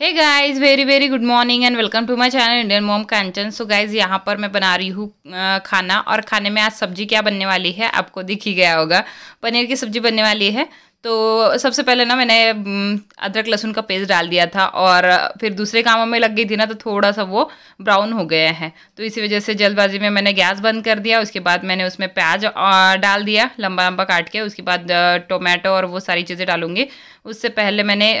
Hey guys very very good morning and welcome to my channel Indian mom Kanchan so guys यहाँ पर मैं बना रही हूँ खाना और खाने में आज सब्जी क्या बनने वाली है आपको दिख ही गया होगा पनीर की सब्जी बनने वाली है तो सबसे पहले ना मैंने अदरक लहसुन का पेस्ट डाल दिया था और फिर दूसरे कामों में लग गई थी ना तो थोड़ा सा वो ब्राउन हो गया है तो इसी वजह से जल्दबाजी में मैंने गैस बंद कर दिया उसके बाद मैंने उसमें प्याज डाल दिया लंबा लंबा काट के उसके बाद टोमेटो और वो सारी चीज़ें डालूंगी उससे पहले मैंने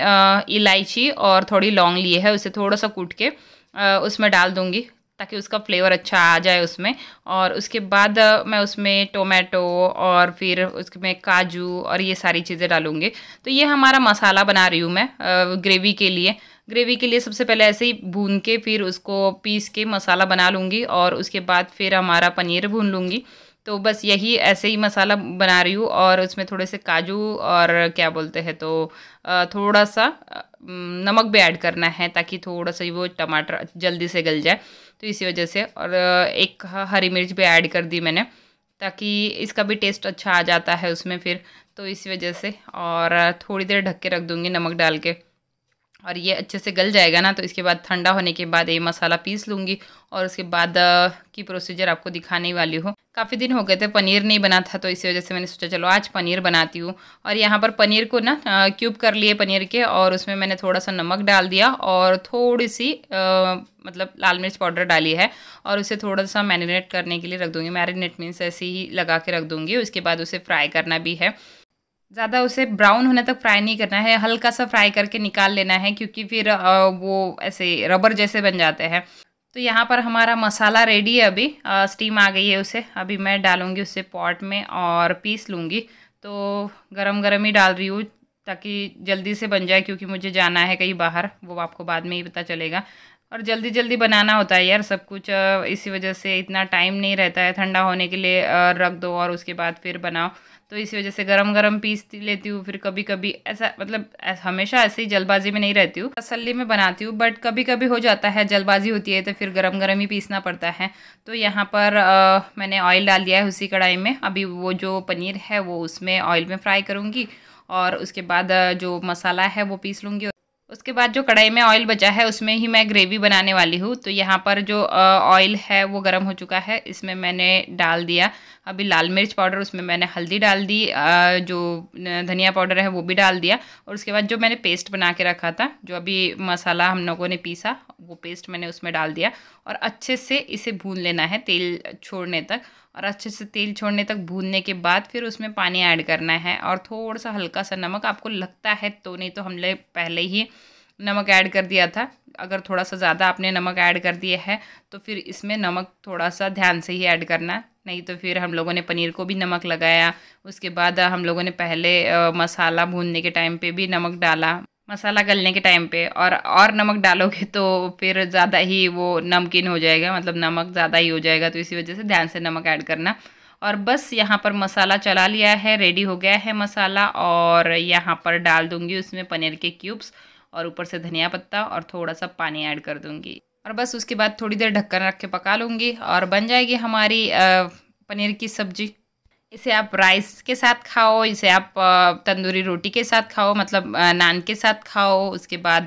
इलायची और थोड़ी लौंग ली है उसे थोड़ा सा कूट के उसमें डाल दूँगी ताकि उसका फ्लेवर अच्छा आ जाए उसमें और उसके बाद मैं उसमें टोमेटो और फिर उसमें काजू और ये सारी चीज़ें डालूँगी तो ये हमारा मसाला बना रही हूँ मैं ग्रेवी के लिए ग्रेवी के लिए सबसे पहले ऐसे ही भून के फिर उसको पीस के मसाला बना लूँगी और उसके बाद फिर हमारा पनीर भून लूँगी तो बस यही ऐसे ही मसाला बना रही हूँ और उसमें थोड़े से काजू और क्या बोलते हैं तो थोड़ा सा नमक भी ऐड करना है ताकि थोड़ा सा वो टमाटर जल्दी से गल जाए तो इसी वजह से और एक हरी मिर्च भी ऐड कर दी मैंने ताकि इसका भी टेस्ट अच्छा आ जाता है उसमें फिर तो इसी वजह से और थोड़ी देर ढक के रख दूँगी नमक डाल के और ये अच्छे से गल जाएगा ना तो इसके बाद ठंडा होने के बाद ये मसाला पीस लूँगी और उसके बाद की प्रोसीजर आपको दिखाने वाली हो काफ़ी दिन हो गए थे पनीर नहीं बना था तो इसी वजह से मैंने सोचा चलो आज पनीर बनाती हूँ और यहाँ पर पनीर को ना क्यूब कर लिए पनीर के और उसमें मैंने थोड़ा सा नमक डाल दिया और थोड़ी सी आ, मतलब लाल मिर्च पाउडर डाली है और उसे थोड़ा सा मैरिनेट करने के लिए रख दूँगी मैरिनेट मीन्स ऐसे ही लगा के रख दूँगी उसके बाद उसे फ्राई करना भी है ज़्यादा उसे ब्राउन होने तक फ्राई नहीं करना है हल्का सा फ्राई करके निकाल लेना है क्योंकि फिर वो ऐसे रबर जैसे बन जाते हैं तो यहाँ पर हमारा मसाला रेडी है अभी आ, स्टीम आ गई है उसे अभी मैं डालूँगी उसे पॉट में और पीस लूँगी तो गरम गरम ही डाल रही हूँ ताकि जल्दी से बन जाए क्योंकि मुझे जाना है कहीं बाहर वो आपको बाद में ही पता चलेगा और जल्दी जल्दी बनाना होता है यार सब कुछ इसी वजह से इतना टाइम नहीं रहता है ठंडा होने के लिए रख दो और उसके बाद फिर बनाओ तो इसी वजह से गरम गरम पीस लेती हूँ फिर कभी कभी ऐसा मतलब ऐसा, हमेशा ऐसे ही जल्दबाजी में नहीं रहती हूँ तसल्ली में बनाती हूँ बट कभी कभी हो जाता है जल्दबाजी होती है तो फिर गरम गरम ही पीसना पड़ता है तो यहाँ पर आ, मैंने ऑयल डाल दिया है उसी कढ़ाई में अभी वो जो पनीर है वो उसमें ऑयल में फ्राई करूँगी और उसके बाद जो मसाला है वो पीस लूँगी उसके बाद जो कढ़ाई में ऑयल बचा है उसमें ही मैं ग्रेवी बनाने वाली हूँ तो यहाँ पर जो ऑयल है वो गर्म हो चुका है इसमें मैंने डाल दिया अभी लाल मिर्च पाउडर उसमें मैंने हल्दी डाल दी जो धनिया पाउडर है वो भी डाल दिया और उसके बाद जो मैंने पेस्ट बना के रखा था जो अभी मसाला हम लोगों ने पीसा वो पेस्ट मैंने उसमें डाल दिया और अच्छे से इसे भून लेना है तेल छोड़ने तक और अच्छे से तेल छोड़ने तक भूनने के बाद फिर उसमें पानी ऐड करना है और थोड़ा सा हल्का सा नमक आपको लगता है तो नहीं तो हमने पहले ही नमक ऐड कर दिया था अगर थोड़ा सा ज़्यादा आपने नमक ऐड कर दिया है तो फिर इसमें नमक थोड़ा सा ध्यान से ही ऐड करना नहीं तो फिर हम लोगों ने पनीर को भी नमक लगाया उसके बाद हम लोगों ने पहले मसाला भूनने के टाइम पे भी नमक डाला मसाला गलने के टाइम पे और और नमक डालोगे तो फिर ज़्यादा ही वो नमकीन हो जाएगा मतलब नमक ज़्यादा ही हो जाएगा तो इसी वजह से ध्यान से नमक ऐड करना और बस यहाँ पर मसाला चला लिया है रेडी हो गया है मसाला और यहाँ पर डाल दूँगी उसमें पनीर के क्यूब्स और ऊपर से धनिया पत्ता और थोड़ा सा पानी ऐड कर दूँगी और बस उसके बाद थोड़ी देर ढक्कन रख के पका लूँगी और बन जाएगी हमारी पनीर की सब्ज़ी इसे आप राइस के साथ खाओ इसे आप तंदूरी रोटी के साथ खाओ मतलब नान के साथ खाओ उसके बाद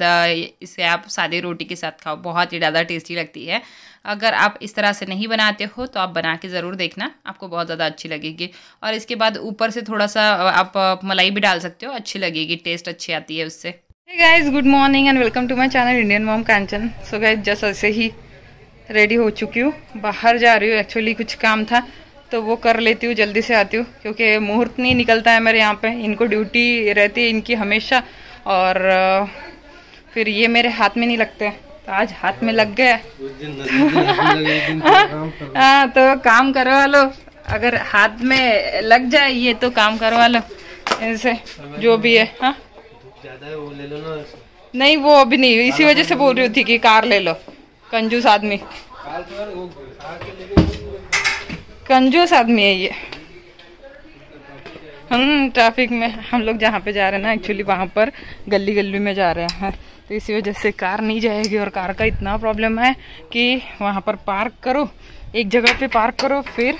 इसे आप सादी रोटी के साथ खाओ बहुत ही ज़्यादा टेस्टी लगती है अगर आप इस तरह से नहीं बनाते हो तो आप बना के ज़रूर देखना आपको बहुत ज़्यादा अच्छी लगेगी और इसके बाद ऊपर से थोड़ा सा आप मलाई भी डाल सकते हो अच्छी लगेगी टेस्ट अच्छी आती है उससे guys good morning and welcome to my channel Indian mom Kanchan so guys just ऐसे ही रेडी हो चुकी हूँ बाहर जा रही हूँ एक्चुअली कुछ काम था तो वो कर लेती हूँ जल्दी से आती हूँ क्योंकि मुहूर्त नहीं निकलता है मेरे यहाँ पे इनको ड्यूटी रहती है इनकी हमेशा और फिर ये मेरे हाथ में नहीं लगते तो आज हाथ में लग गए हाँ तो काम करवा लो अगर हाथ में लग जाए ये तो काम करवा लो इनसे जो भी है हाँ नहीं वो अभी नहीं इसी वजह से बोल रही थी कि कार ले लो कंजूस आदमी तो कंजूस आदमी है ये हम ट्रैफिक में हम लोग जहाँ पे जा रहे हैं ना एक्चुअली वहाँ पर गली गली में जा रहे हैं तो इसी वजह से कार नहीं जाएगी और कार का इतना प्रॉब्लम है कि वहाँ पर पार्क करो एक जगह पे पार्क करो फिर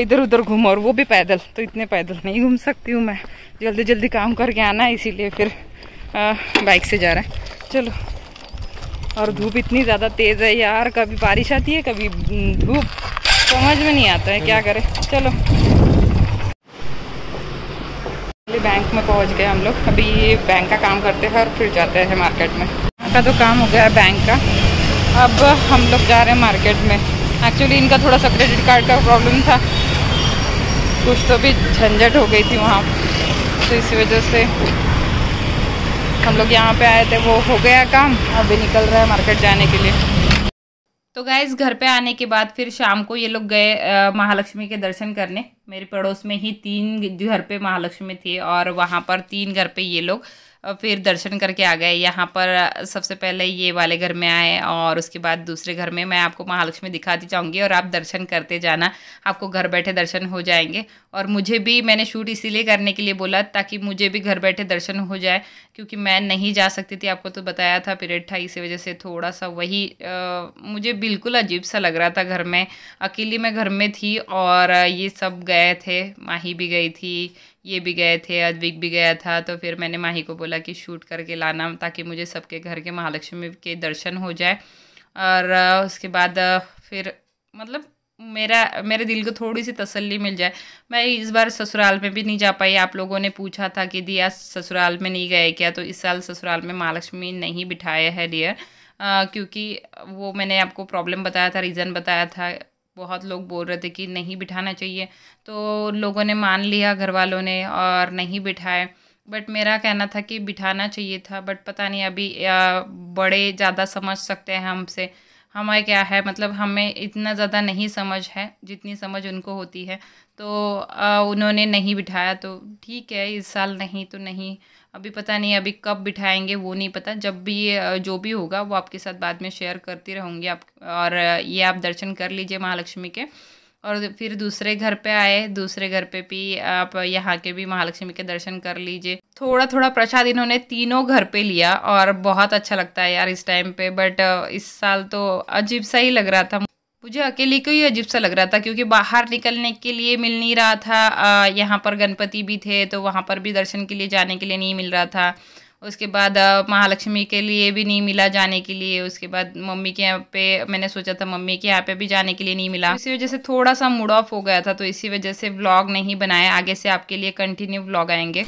इधर उधर घूमो और वो भी पैदल तो इतने पैदल नहीं घूम सकती हूँ मैं जल्दी जल्दी काम करके आना है इसीलिए फिर बाइक से जा रहे हैं चलो और धूप इतनी ज़्यादा तेज़ है यार कभी बारिश आती है कभी हम्म, धूप समझ में नहीं आता है क्या करें चलो बैंक में पहुंच गए हम लोग अभी बैंक का काम करते हैं और फिर जाते हैं मार्केट में का तो काम हो गया है बैंक का अब हम लोग जा रहे हैं मार्केट में एक्चुअली इनका थोड़ा सा क्रेडिट कार्ड का प्रॉब्लम था कुछ तो भी झंझट हो गई थी वहाँ तो इसी वजह से हम लोग यहाँ पे आए थे वो हो गया काम अभी निकल रहा है मार्केट जाने के लिए तो गए घर पे आने के बाद फिर शाम को ये लोग गए महालक्ष्मी के दर्शन करने मेरे पड़ोस में ही तीन घर पे महालक्ष्मी थे और वहाँ पर तीन घर पे ये लोग फिर दर्शन करके आ गए यहाँ पर सबसे पहले ये वाले घर में आए और उसके बाद दूसरे घर में मैं आपको महालक्ष्मी दिखाती चाहूँगी और आप दर्शन करते जाना आपको घर बैठे दर्शन हो जाएंगे और मुझे भी मैंने शूट इसीलिए करने के लिए बोला ताकि मुझे भी घर बैठे दर्शन हो जाए क्योंकि मैं नहीं जा सकती थी आपको तो बताया था पीरियड था इसी वजह से थोड़ा सा वही आ, मुझे बिल्कुल अजीब सा लग रहा था घर में अकेली मैं घर में थी और ये सब गए थे माही भी गई थी ये भी गए थे अद्विक भी गया था तो फिर मैंने माही को बोला कि शूट करके लाना ताकि मुझे सबके घर के महालक्ष्मी के दर्शन हो जाए और उसके बाद फिर मतलब मेरा मेरे दिल को थोड़ी सी तसल्ली मिल जाए मैं इस बार ससुराल में भी नहीं जा पाई आप लोगों ने पूछा था कि दिया ससुराल में नहीं गए क्या तो इस साल ससुराल में महालक्ष्मी नहीं बिठाया है डियर क्योंकि वो मैंने आपको प्रॉब्लम बताया था रीज़न बताया था बहुत लोग बोल रहे थे कि नहीं बिठाना चाहिए तो लोगों ने मान लिया घर वालों ने और नहीं बिठाए बट मेरा कहना था कि बिठाना चाहिए था बट पता नहीं अभी बड़े ज़्यादा समझ सकते हैं हमसे हमारे क्या है मतलब हमें इतना ज़्यादा नहीं समझ है जितनी समझ उनको होती है तो आ, उन्होंने नहीं बिठाया तो ठीक है इस साल नहीं तो नहीं अभी पता नहीं अभी कब बिठाएंगे वो नहीं पता जब भी ये जो भी होगा वो आपके साथ बाद में शेयर करती रहूँगी आप और ये आप दर्शन कर लीजिए महालक्ष्मी के और फिर दूसरे घर पे आए दूसरे घर पे भी आप यहाँ के भी महालक्ष्मी के दर्शन कर लीजिए थोड़ा थोड़ा प्रसाद इन्होंने तीनों घर पे लिया और बहुत अच्छा लगता है यार इस टाइम पे बट इस साल तो अजीब सा ही लग रहा था मुझे अकेले को ही अजीब सा लग रहा था क्योंकि बाहर निकलने के लिए मिल नहीं रहा था यहाँ पर गणपति भी थे तो वहाँ पर भी दर्शन के लिए जाने के लिए नहीं मिल रहा था उसके बाद महालक्ष्मी के लिए भी नहीं मिला जाने के लिए उसके बाद मम्मी के यहाँ पे मैंने सोचा था मम्मी के यहाँ पे भी जाने के लिए नहीं मिला इसी वजह से थोड़ा सा मूड ऑफ हो गया था तो इसी वजह से व्लॉग नहीं बनाया आगे से आपके लिए कंटिन्यू व्लॉग आएंगे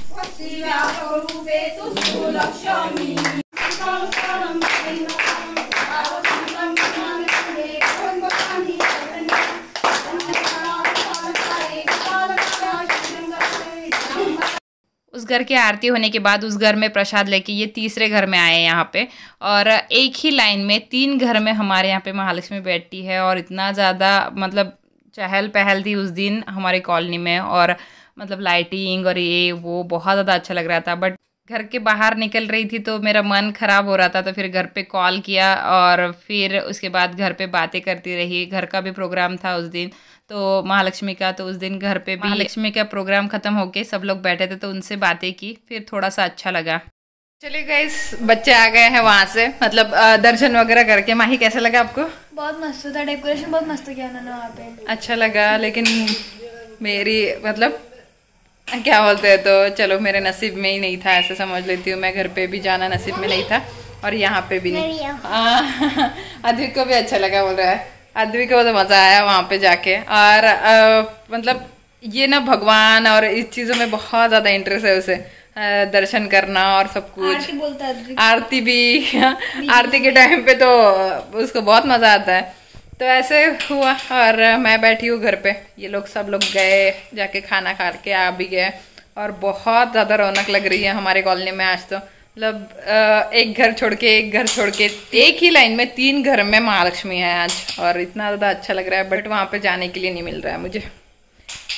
घर की आरती होने के बाद उस घर में प्रसाद लेके ये तीसरे घर में आए हैं यहाँ पे और एक ही लाइन में तीन घर में हमारे यहाँ पे महालक्ष्मी बैठती है और इतना ज़्यादा मतलब चहल पहल थी उस दिन हमारे कॉलोनी में और मतलब लाइटिंग और ये वो बहुत ज़्यादा अच्छा लग रहा था बट घर के बाहर निकल रही थी तो मेरा मन ख़राब हो रहा था तो फिर घर पे कॉल किया और फिर उसके बाद घर पे बातें करती रही घर का भी प्रोग्राम था उस दिन तो महालक्ष्मी का तो उस दिन घर पे भी महालक्ष्मी का प्रोग्राम ख़त्म होके सब लोग बैठे थे तो उनसे बातें की फिर थोड़ा सा अच्छा लगा चलिए गई बच्चे आ गए हैं वहाँ से मतलब दर्शन वगैरह करके माही कैसा लगा आपको बहुत मस्त था डेकोरेशन बहुत मस्त किया उन्होंने वहाँ पे अच्छा लगा लेकिन मेरी मतलब क्या बोलते हैं तो चलो मेरे नसीब में ही नहीं था ऐसे समझ लेती हूँ मैं घर पे भी जाना नसीब में नहीं था और यहाँ पे भी नहीं हाँ, अधिक को भी अच्छा लगा बोल रहा है अद्वी को बहुत तो मज़ा आया वहाँ पे जाके और आ, मतलब ये ना भगवान और इस चीज़ों में बहुत ज़्यादा इंटरेस्ट है उसे आ, दर्शन करना और सब कुछ आरती भी आरती के टाइम पे तो उसको बहुत मज़ा आता है तो ऐसे हुआ और मैं बैठी हूँ घर पे ये लोग सब लोग गए जाके खाना खा के आ भी गए और बहुत ज़्यादा रौनक लग रही है हमारे कॉलोनी में आज तो मतलब एक घर छोड़ के एक घर छोड़ के एक ही लाइन में तीन घर में महालक्ष्मी है आज और इतना ज़्यादा अच्छा लग रहा है बट वहाँ पे जाने के लिए नहीं मिल रहा है मुझे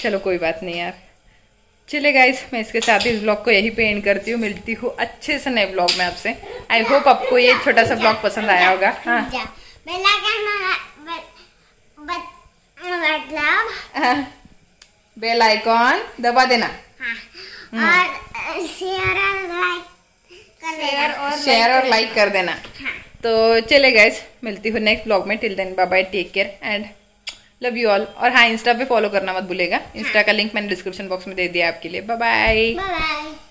चलो कोई बात नहीं यार चले गाइज मैं इसके साथ ही इस ब्लॉग को यही पे एंड करती हूँ मिलती हूँ अच्छे से नए ब्लॉग में आपसे आई होप आपको ये छोटा सा ब्लॉग पसंद आया होगा हाँ। बेल मतलब। आइकॉन हाँ। दबा देना हाँ। हम्म। और शेयर और लाइक शेयर और शेयर और लाइक कर देना हाँ। तो चले गए मिलती हूँ नेक्स्ट ब्लॉग में till then bye take care and love you all और हाँ इंस्टा पे फॉलो करना मत भूलेगा इंस्टा हाँ। का लिंक मैंने डिस्क्रिप्शन बॉक्स में दे दिया आपके लिए बाय बाय